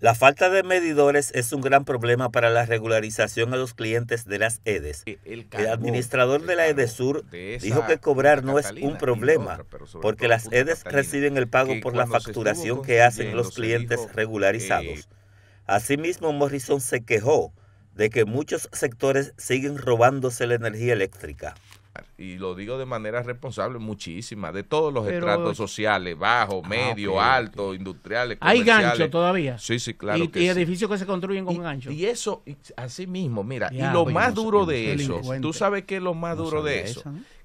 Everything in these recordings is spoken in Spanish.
La falta de medidores es un gran problema para la regularización a los clientes de las EDES. El, administrador de la EDESUR dijo que cobrar no es un problema, porque las EDES reciben el pago por la facturación que hacen los clientes regularizados. Asimismo, Morrison se quejó de que muchos sectores siguen robándose la energía eléctrica y lo digo de manera responsable, muchísimas, de todos los estratos sociales, bajo, ah, medio, alto, industriales. Hay gancho todavía. Sí, sí, claro. Y, edificios que se construyen con gancho. Y eso, así mismo, mira, y lo más duro de eso, tú sabes que es lo más duro de eso.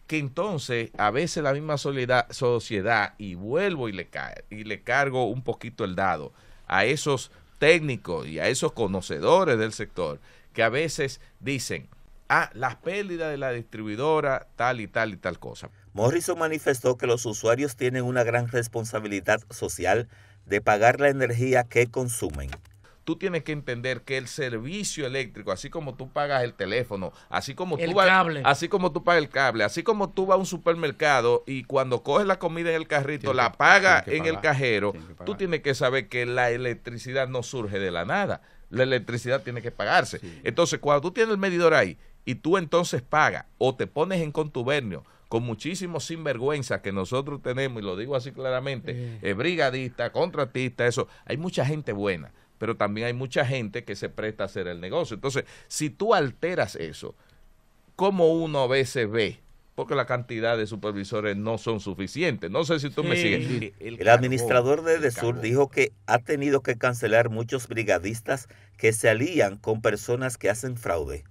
que entonces a veces la misma sociedad, y vuelvo y le, cae, y le cargo un poquito el dado a esos técnicos y a esos conocedores del sector, que a veces dicen, a las pérdidas de la distribuidora, tal y tal y tal cosa. Morrison manifestó que los usuarios tienen una gran responsabilidad social de pagar la energía que consumen. Tú tienes que entender que el servicio eléctrico, así como tú pagas el teléfono, así como tú así como tú pagas el cable, así como tú vas a un supermercado y cuando coges la comida en el carrito la pagas en el cajero, tú tienes que saber que la electricidad no surge de la nada. La electricidad tiene que pagarse. Entonces, cuando tú tienes el medidor ahí y tú entonces pagas o te pones en contubernio con muchísimos sinvergüenzas que nosotros tenemos, y lo digo así claramente, eh, brigadista, brigadistas, contratistas, eso, hay mucha gente buena, pero también hay mucha gente que se presta a hacer el negocio. Entonces, si tú alteras eso, ¿cómo uno a veces ve, porque la cantidad de supervisores no son suficientes. No sé si tú me sigues. El, el administrador de DESUR dijo que ha tenido que cancelar muchos brigadistas que se alían con personas que hacen fraude.